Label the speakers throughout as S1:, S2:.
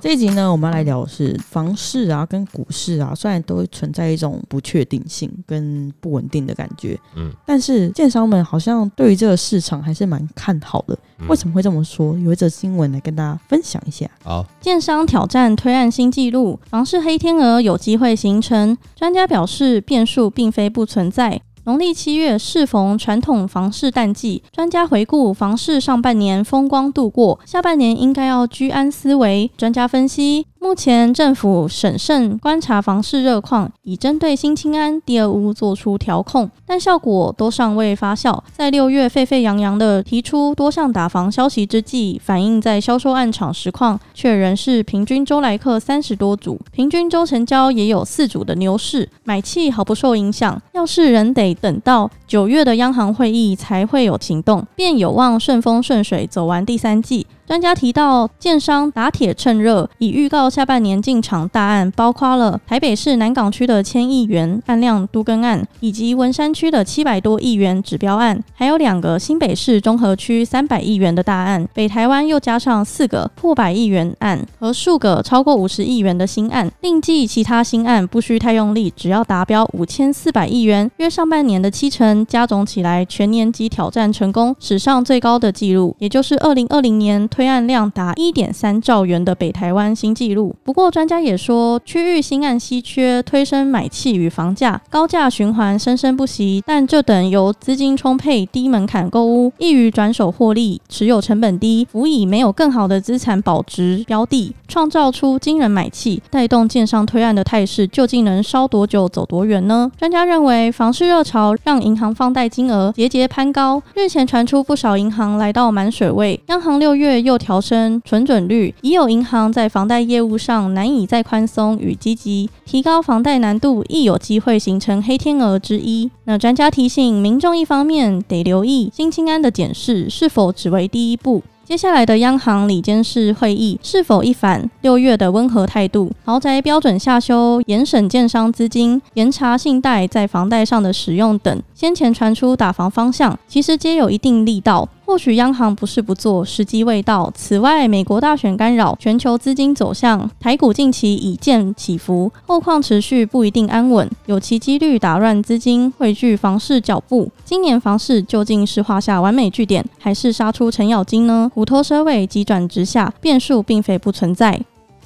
S1: 这一集呢，我们来聊的是房市啊，跟股市啊，虽然都存在一种不确定性跟不稳定的感觉，嗯，但是建商们好像对于这个市场还是蛮看好的。为什么会这么说？有一则新闻来跟大家分享一下。好，
S2: 建商挑战推案新纪录，房市黑天鹅有机会形成。专家表示，变数并非不存在。农历七月适逢传统房市淡季，专家回顾房市上半年风光度过，下半年应该要居安思危。专家分析，目前政府审慎观察房市热况，以针对新青安、第二屋做出调控，但效果都尚未发酵。在六月沸沸扬扬的提出多项打房消息之际，反映在销售案场实况却仍是平均周来客三十多组，平均周成交也有四组的牛市，买气毫不受影响。要是人得。等到九月的央行会议才会有行动，便有望顺风顺水走完第三季。专家提到，建商打铁趁热，以预告下半年进场大案，包括了台北市南港区的千亿元案量都更案，以及文山区的七百多亿元指标案，还有两个新北市中和区三百亿元的大案，北台湾又加上四个破百亿元案和数个超过五十亿元的新案。另计其他新案不需太用力，只要达标五千四百亿元，约上半年的七成，加总起来，全年即挑战成功史上最高的纪录，也就是二零二零年。推案量达一点三兆元的北台湾新纪录。不过专家也说，区域新案稀缺，推升买气与房价，高价循环生生不息。但这等由资金充沛、低门槛购屋，易于转手获利，持有成本低，辅以没有更好的资产保值标的，创造出惊人买气，带动建商推案的态势，究竟能烧多久、走多远呢？专家认为，房市热潮让银行放贷金额节节攀高，日前传出不少银行来到满水位，央行六月又。又调升存准率，已有银行在房贷业务上难以再宽松与积极，提高房贷难度亦有机会形成黑天鹅之一。那专家提醒民众，一方面得留意新清安的检视是否只为第一步，接下来的央行里监事会议是否一反六月的温和态度，豪宅标准下修，严审建商资金，严查信贷在房贷上的使用等。先前传出打房方向，其实皆有一定力道，或许央行不是不做，时机未到。此外，美国大选干扰全球资金走向，台股近期已见起伏，后况持续不一定安稳，有其几率打乱资金汇聚房市脚步。今年房市究竟是画下完美句点，还是杀出程咬金呢？虎头蛇尾，急转直下，变数并非不存在。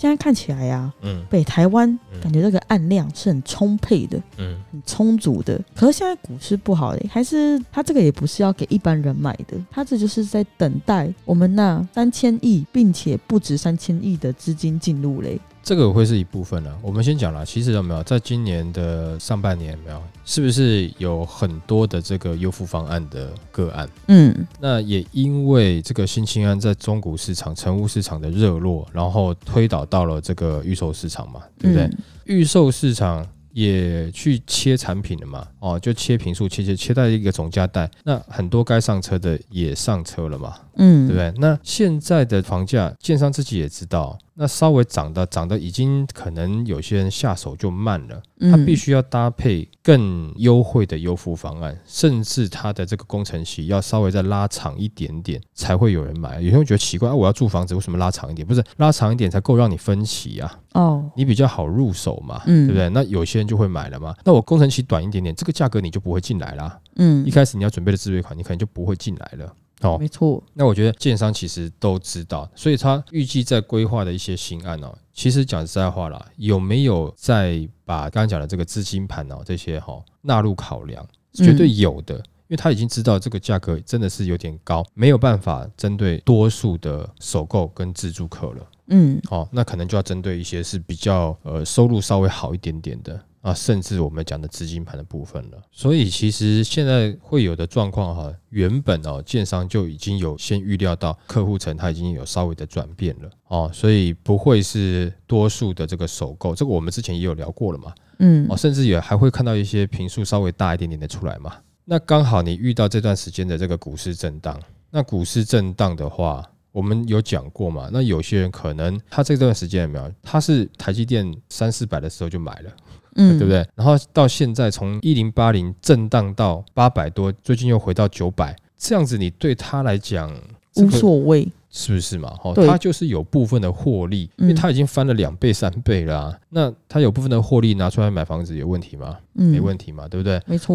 S1: 现在看起来呀，北台湾感觉这个
S2: 案量是很充沛的，
S1: 很充足的。可是现在股市不好嘞，还是他这个也不是要给一般人买的，他这就是在等待我们那三千亿，并且不止三千亿的资金进入嘞。
S3: 这个会是一部分呢。我们先讲了，其实有没有在今年的上半年，有没有是不是有很多的这个优付方案的个案？嗯，那也因为这个新青安在中股市场、成屋市场的热络，然后推导到了这个预售市场嘛，对不对？预售市场也去切产品了嘛，哦，就切平数，切切切到一个总价带，那很多该上车的也上车了嘛，嗯，对不对？那现在的房价，建商自己也知道。那稍微涨的，涨的已经可能有些人下手就慢了，他必须要搭配更优惠的优付方案，甚至他的这个工程期要稍微再拉长一点点，才会有人买。有些人觉得奇怪，啊，我要住房子，为什么拉长一点？不是拉长一点才够让你分期啊？哦，你比较好入手嘛，对不对？那有些人就会买了嘛。那我工程期短一点点，这个价格你就不会进来啦。嗯，一开始你要准备的自备款，你可能就不会进来了。没错，那我觉得建商其实都知道，所以他预计在规划的一些新案哦，其实讲实在话啦，有没有在把刚刚讲的这个资金盘哦这些哈纳入考量？绝对有的，因为他已经知道这个价格真的是有点高，没有办法针对多数的首购跟自住客了。嗯，好，那可能就要针对一些是比较呃收入稍微好一点点的啊，甚至我们讲的资金盘的部分了。所以其实现在会有的状况哈，原本哦建商就已经有先预料到客户层他已经有稍微的转变了哦，所以不会是多数的这个首购，这个我们之前也有聊过了嘛，嗯哦，甚至也还会看到一些平数稍微大一点点的出来嘛。那刚好你遇到这段时间的这个股市震荡，那股市震荡的话。我们有讲过嘛？那有些人可能他这段时间有没有？他是台积电三四百的时候就买了，嗯，对不对？然后到现在从一零八零震荡到八百多，最近又回到九百，这样子你对他来讲无所谓，是不是嘛？哦，他就是有部分的获利，因为他已经翻了两倍三倍啦。那他有部分的获利拿出来买房子有问题吗？没问题嘛，对不对？没错。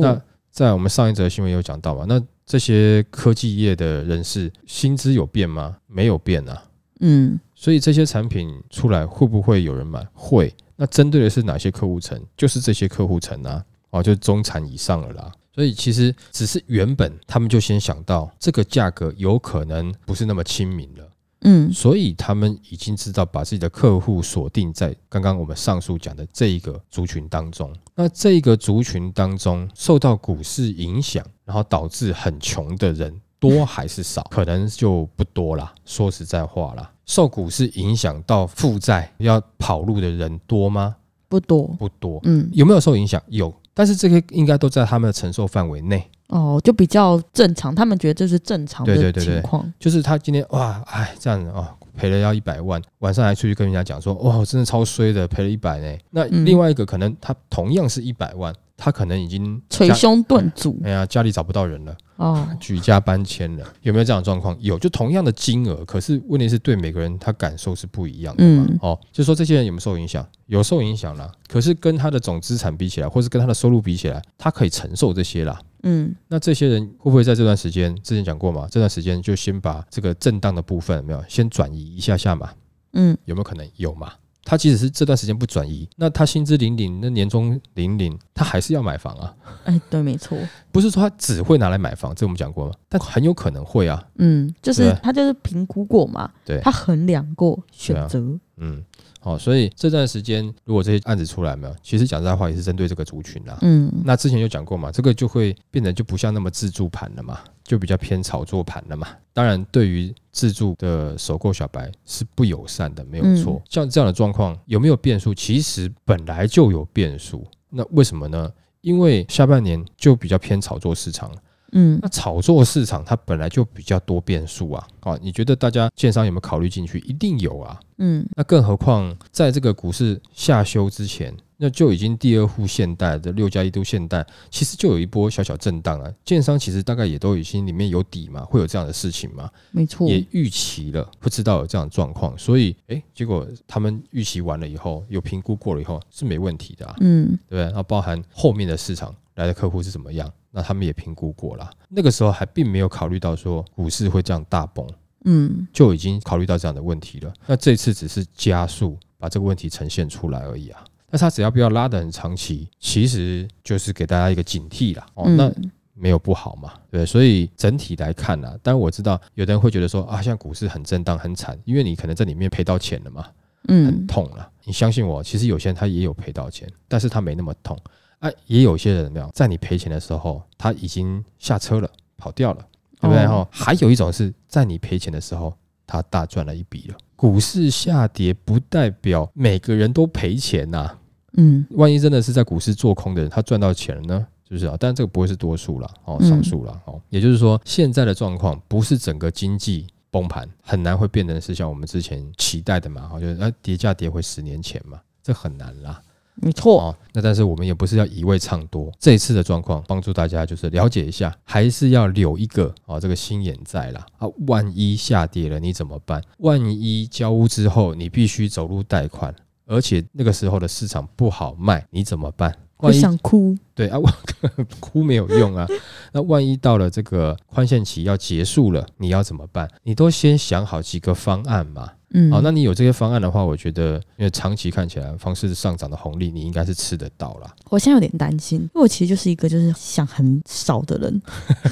S3: 在我们上一则新闻有讲到嘛，那这些科技业的人士薪资有变吗？没有变啊，嗯，所以这些产品出来会不会有人买？会，那针对的是哪些客户层？就是这些客户层啊，哦，就中产以上了啦。所以其实只是原本他们就先想到这个价格有可能不是那么亲民了。嗯，所以他们已经知道把自己的客户锁定在刚刚我们上述讲的这一个族群当中。那这个族群当中受到股市影响，然后导致很穷的人多还是少？可能就不多了。说实在话了，受股市影响到负债要跑路的人多吗？不多，不多。嗯，有没有受影响？有，但是这些应该都在他们的承受范围内。
S1: 哦，就比较正常，他们觉得这是正常的情况。
S3: 就是他今天哇，哎，这样子哦，赔了要一百万，晚上还出去跟人家讲说，哇，真的超衰的，赔了一百呢。那另外一个可能，他同样是一百万。他可能已经捶胸顿足，哎呀，家里找不到人了，哦，举家搬迁了，有没有这样的状况？有，就同样的金额，可是问题是对每个人他感受是不一样的嘛？哦，就说这些人有没有受影响？有受影响啦，可是跟他的总资产比起来，或是跟他的收入比起来，他可以承受这些啦。嗯，那这些人会不会在这段时间之前讲过嘛？这段时间就先把这个震荡的部分没有先转移一下下嘛？嗯，有没有可能有嘛？他即使是这段时间不转移，那他薪资领领，那年终领领，他还是要买房啊。
S1: 哎，对，没错，
S3: 不是说他只会拿来买房，这我们讲过吗？但很有可能会啊。
S1: 嗯，就是他就是评估过嘛，对，他衡量过选择。
S3: 嗯，好，所以这段时间如果这些案子出来没有，其实讲真话也是针对这个族群啊。嗯，那之前有讲过嘛，这个就会变得就不像那么自助盘了嘛，就比较偏炒作盘了嘛。当然，对于自助的首购小白是不友善的，没有错。像这样的状况有没有变数？其实本来就有变数。那为什么呢？因为下半年就比较偏炒作市场了。嗯，那炒作市场它本来就比较多变数啊，啊，你觉得大家券商有没有考虑进去？一定有啊，嗯，那更何况在这个股市下修之前，那就已经第二户现代的六加一都现代，其实就有一波小小震荡啊，券商其实大概也都已经里面有底嘛，会有这样的事情嘛？没错，也预期了，不知道有这样的状况，所以，哎，结果他们预期完了以后，有评估过了以后是没问题的，啊，嗯，对对？那包含后面的市场。来的客户是怎么样？那他们也评估过了。那个时候还并没有考虑到说股市会这样大崩，嗯，就已经考虑到这样的问题了。那这次只是加速把这个问题呈现出来而已啊。那他它只要不要拉得很长期，其实就是给大家一个警惕了。哦，那没有不好嘛。对，所以整体来看呢，当然我知道有的人会觉得说啊，像股市很震荡、很惨，因为你可能在里面赔到钱了嘛，嗯，很痛了。你相信我，其实有些人他也有赔到钱，但是他没那么痛。哎，也有些人量，在你赔钱的时候，他已经下车了，跑掉了，对不对？哈，还有一种是在你赔钱的时候，他大赚了一笔了。股市下跌不代表每个人都赔钱呐，嗯，万一真的是在股市做空的人，他赚到钱了呢，是不是啊？但这个不会是多数了，哦，少数了，哦。也就是说，现在的状况不是整个经济崩盘，很难会变成是像我们之前期待的嘛？哈，就是哎，跌价跌回十年前嘛，这很难啦。没错啊，那但是我们也不是要一味唱多。这一次的状况，帮助大家就是了解一下，还是要留一个啊这个心眼在啦。啊。万一下跌了你怎么办？万一交屋之后你必须走入贷款，而且那个时候的市场不好卖，你怎么办？想哭对啊，哭没有用啊。那万一到了这个宽限期要结束了，你要怎么办？你都先想好几个方案嘛。嗯，好，那你有这些方案的话，我觉得因为长期看起来，房市上涨的红利你应该是吃得到啦。
S1: 我现在有点担心，因为我其实就是一个就是想很少的人，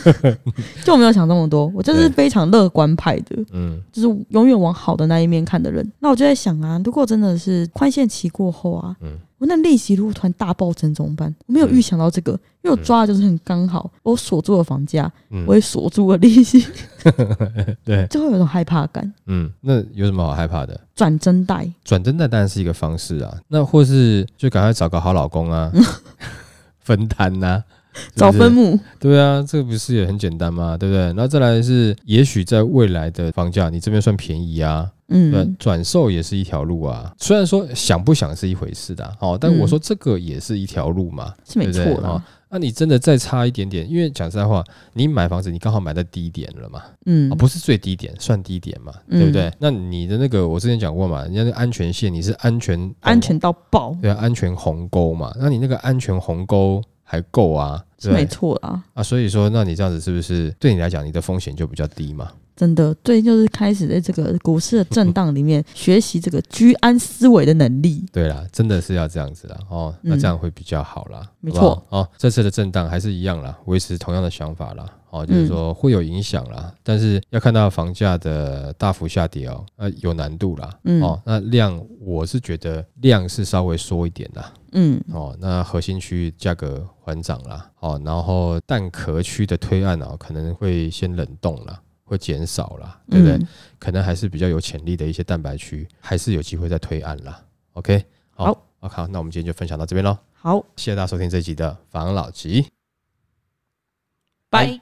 S1: 就我没有想那么多，我就是非常乐观派的，嗯，就是永远往好的那一面看的人。那我就在想啊，如果真的是宽限期过后啊，嗯。我那利息如果突然大暴增怎么办？我没有预想到这个，因为我抓的就是很刚好，我锁住了房价，我也锁住了利息。
S3: 对，就
S1: 会有种害怕感。
S3: 嗯，那有什么好害怕的？转增贷，转增贷当然是一个方式啊。那或是就赶快找个好老公啊，分摊呐。找分母，对啊，这个不是也很简单吗？对不对？那再来是，也许在未来的房价，你这边算便宜啊，嗯，转售也是一条路啊。虽然说想不想是一回事的，哦，但我说这个也是一条路嘛，是没错的啊。那你真的再差一点点，因为讲实在话，你买房子你刚好买在低点了嘛，嗯，不是最低点，算低点嘛，对不对？那你的那个我之前讲过嘛，人家那安全线你是安全，
S1: 安全到爆，
S3: 对啊，安全鸿沟嘛，那你那个安全鸿沟。还够啊，没错啊，啊，所以说，那你这样子是不是对你来讲，你的风险就比较低嘛？
S1: 真的最近就是开始在这个股市的震荡里面学习这个居安思危的能力。
S3: 对啦，真的是要这样子啦哦，那这样会比较好啦，没错哦。这次的震荡还是一样啦，维持同样的想法啦。哦，就是说会有影响啦，但是要看到房价的大幅下跌哦，那有难度啦。嗯，哦，那量我是觉得量是稍微缩一点啦。嗯哦，那核心区域价格缓涨啦。哦，然后蛋壳区的推案哦，可能会先冷冻啦。会减少啦，对不对？可能还是比较有潜力的一些蛋白区，还是有机会再推案啦。OK，好，我靠，那我们今天就分享到这边喽。好，谢谢大家收听这集的防老集，
S1: 拜。